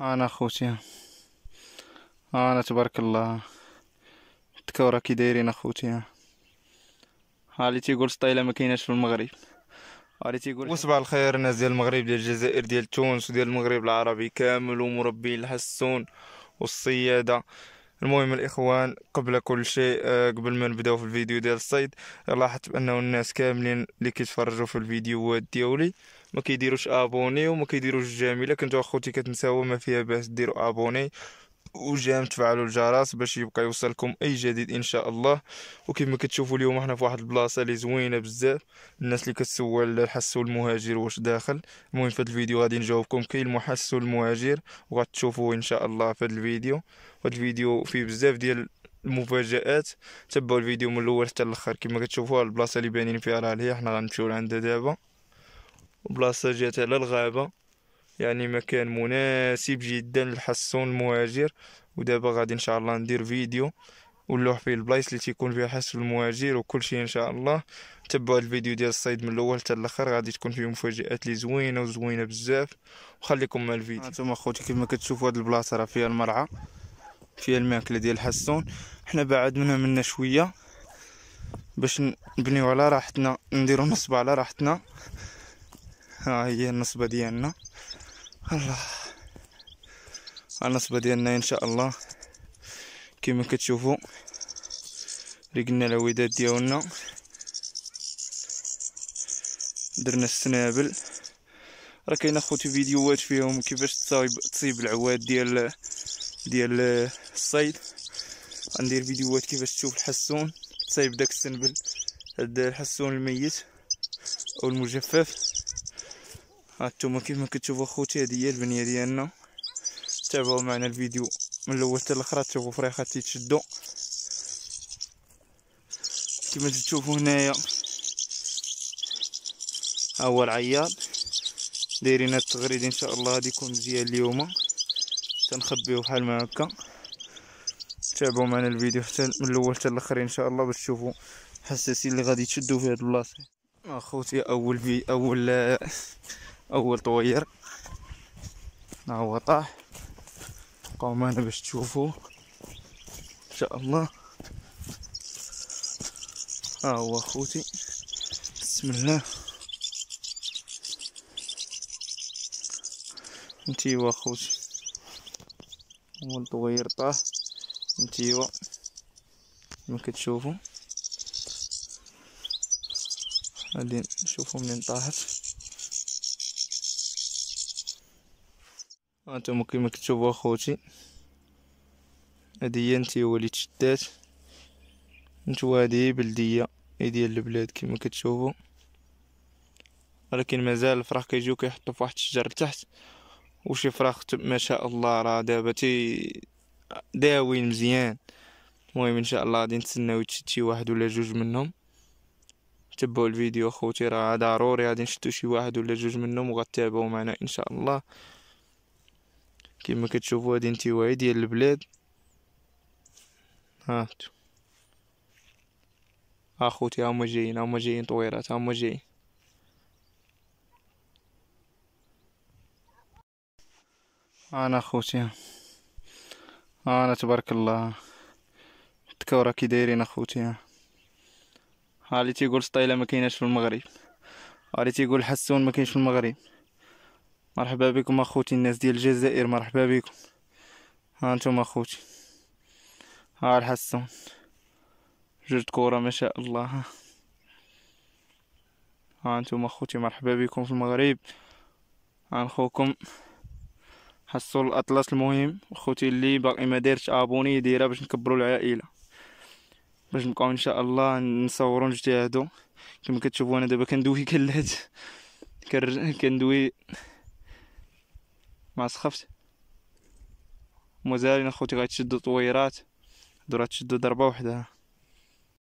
انا اخوتي انا تبارك الله تكورا كي دايرين اخوتي ها اللي تيقول سطايله ما كايناش في المغرب اللي تيقول وصباح الخير الناس ديال المغرب ديال الجزائر ديال تونس وديال المغرب العربي كامل ومربي الحسون والصياده المهم الاخوان قبل كل شيء آه، قبل ما نبداو في الفيديو ديال الصيد لاحظت بانه الناس كاملين اللي كيتفرجوا في الفيديوهات ديالي ما كيديروش ابوني وما كيديروش الجميله كنتو اخوتي كتنساو ما فيها باس ديروا ابوني وجام تفعلوا الجرس باش يبقى يوصلكم اي جديد ان شاء الله وكما كتشوفوا اليوم احنا في واحد البلاصه اللي زوينه بزاف الناس اللي كتسول حسوا المهاجر واش داخل المهم في هذا الفيديو غادي نجاوبكم كاين المحسو المهاجر وغتشوفوا ان شاء الله في هذا الفيديو هذا الفيديو فيه بزاف ديال المفاجات تبعوا الفيديو من الاول حتى الاخر كما كتشوفوا البلاصه اللي بانين فيها راه هي حنا غنمشيو لعندها دابا بلاصه جات على الغابه يعني مكان مناسب جدا للحسون المهاجر ودابا غادي ان شاء الله ندير فيديو ونلوح فيه البلايص اللي تيكون فيها حسن المهاجر وكل شيء ان شاء الله تبعوا الفيديو ديال الصيد من الاول حتى الاخر غادي تكون فيه مفاجات لي زوينه وزوينه بزاف وخليكم مع الفيديو هانتوما خوتي ما كتشوفوا هاد البلاصه راه فيها المرعى فيها الماكله ديال الحسون حنا بعد منها منا شويه باش نبنيو على راحتنا نديرو نصب على راحتنا ها هي النصبه ديالنا الله النصبة ديالنا ان شاء الله كما كتشوفوا اللي قلنا العويدات ديالنا درنا السنابل راه كاين اخوتي فيديوهات فيهم كيفاش تصايب تصيب العواد ديال ديال الصيد غندير فيديوهات كيفاش تشوف الحسون تصايب داك السنبل هاد الحسون الميت او المجفف ها نتوما كيفما كتشوفوا خوتي هذه هي البنيه ديالنا تابعوا معنا الفيديو من الاول حتى الاخر تشوفوا فريخه تيتشدوا كما تشوفوا هنايا ها هو العياط دايرين التغريد ان شاء الله غادي يكون مزيان اليوم تنخبيو بحال ما هكا تابعوا معنا الفيديو حتى من الاول حتى الاخر ان شاء الله باش تشوفوا الحساسين اللي غادي تشدوا في هاد البلاصه اخوتي اول في اول اول طوير ها هو طاح بقاو معنا باش تشوفوه ان شاء الله ها هو خوتي بسم الله نتيوا خوتي اول طوير طاح نتيوا كما كتشوفوا غادي نشوفو منين طاحت هانتوما كيما كتشوفو اخوتي هادي هي نتيوه اللي تشدات نتوما هادي هي بلديه هي ديال البلاد كيما كتشوفو ولكن مازال الفراخ كيجيو كيحطو في واحد الشجر لتحت وشي فراخ ما شاء الله راه دابا تي داوين مزيان المهم ان شاء الله غادي نتسناو يتشد شي واحد ولا جوج منهم تبعوا الفيديو اخوتي راه ضروري غادي نشدو شي واحد ولا جوج منهم وغتابعوا معنا ان شاء الله كما كتشوفوا هذه انتواعي ديال البلاد ها اخوتي هما جايين هما جايين طويرات هما جايين انا اخوتي انا تبارك الله التكوره كي دايرين اخوتي ها اللي تيقول سطيله ما كايناش في المغرب اللي تيقول حسون ما كاينش في المغرب مرحبا بكم اخوتي الناس ديال الجزائر مرحبا بكم ها انتم اخوتي ها الحسون جوج كورة ما شاء الله ها, انتم اخوتي مرحبا بكم في المغرب ها نخوكم حسون الاطلس المهم اخوتي اللي باقي ما دايرش ابوني ديرا باش نكبروا العائله باش نبقاو ان شاء الله نصورو نجتهدو كما كتشوفوا انا دابا كندوي كلات كندوي ما سخفت مازالين اخوتي غيتشدو طويرات درات تشدو ضربه وحده